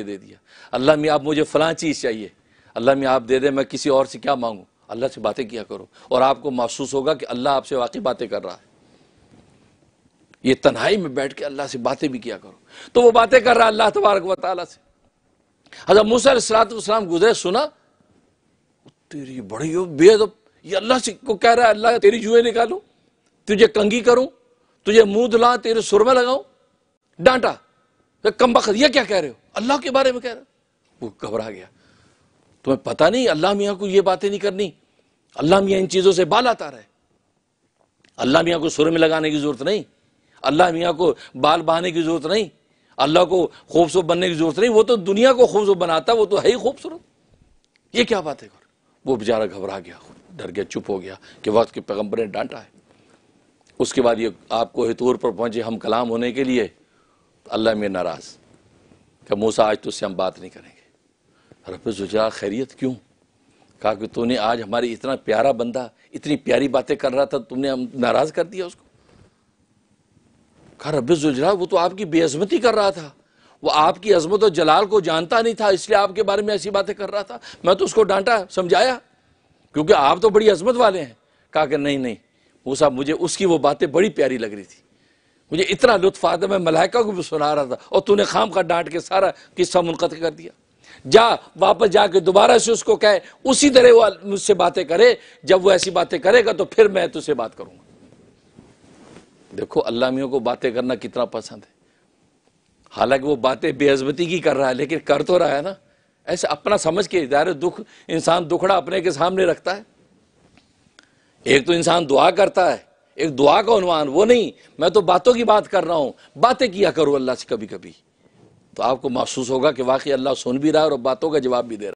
दे दिया अल्लाह मियाँ आप मुझे फ़लाँ चीज़ चाहिए अल्लाह मियाँ आप दे दें मैं किसी और से क्या मांगूँ अल्लाह से बातें किया करो और आपको महसूस होगा कि अल्लाह आपसे वाकई बातें कर रहा है ये तन्हाई में बैठ के अल्लाह से बातें भी किया करो तो वो बातें कर रहा है अल्लाह तबारक व से हजरत मूसलाम गुजरे सुना तेरी बड़ी हो ये अल्लाह से को कह रहा है अल्लाह तेरी जुए निकालू तुझे कंगी करूं तुझे मुंह धुला तेरे सुर में डांटा तो कम बखत यह क्या कह रहे हो अल्लाह के बारे में कह रहे हो वो घबरा गया तुम्हें तो पता नहीं अल्लाह मियाँ को ये बातें नहीं करनी अल्लाह मियाँ इन चीज़ों से बाल आता रहे अल्लाह मियाँ को सुर में लगाने की ज़रूरत नहीं अल्लाह मियाँ को बाल बहाने की ज़रूरत नहीं अल्लाह को खूबसूरत बनने की ज़रूरत नहीं वो तो दुनिया को खूबसूरत बनाता वो तो है ही खूबसूरत ये क्या बात है वो बेचारा घबरा गया डर गया चुप हो गया कि वक्त के पैगम्बर ने डांटा है उसके बाद ये आपको हितूर पर पहुंचे हम कलाम होने के लिए अल्लाह में नाराज़ कि मूसा आज तो उससे हम बात नहीं करेंगे रब जुजा खैरियत क्यों कहा कि तूने आज हमारे इतना प्यारा बंदा इतनी प्यारी बातें कर रहा था तुमने हम नाराज़ कर दिया उसको कहा रब जुजरा वो तो आपकी बेअजमती कर रहा था वो आपकी अजमत और जलाल को जानता नहीं था इसलिए आपके बारे में ऐसी बातें कर रहा था मैं तो उसको डांटा समझाया क्योंकि आप तो बड़ी अजमत वाले हैं कहा कि नहीं नहीं वो साहब मुझे उसकी वो बातें बड़ी प्यारी लग रही थी मुझे इतना लुत्फ आता मैं मलाइका को भी सुना रहा था और तूने खाम का डांट के सारा किस्सा मुनकत कर दिया जा वापस जाके दोबारा से उसको कहे उसी तरह वो मुझसे बातें करे जब वो ऐसी बातें करेगा तो फिर मैं तुझसे बात करूंगा देखो अल्लामियों को बातें करना कितना पसंद है हालांकि वो बातें बेअजमती की कर रहा है लेकिन कर तो रहा है ना ऐसे अपना समझ के दायरे दुख इंसान दुखड़ा अपने के सामने रखता है एक तो इंसान दुआ करता है एक दुआ का उन्वान वो नहीं मैं तो बातों की बात कर रहा हूं बातें किया करूं अल्लाह से कभी कभी तो आपको महसूस होगा कि वाकई अल्लाह सुन भी रहा है और बातों का जवाब भी दे रहा है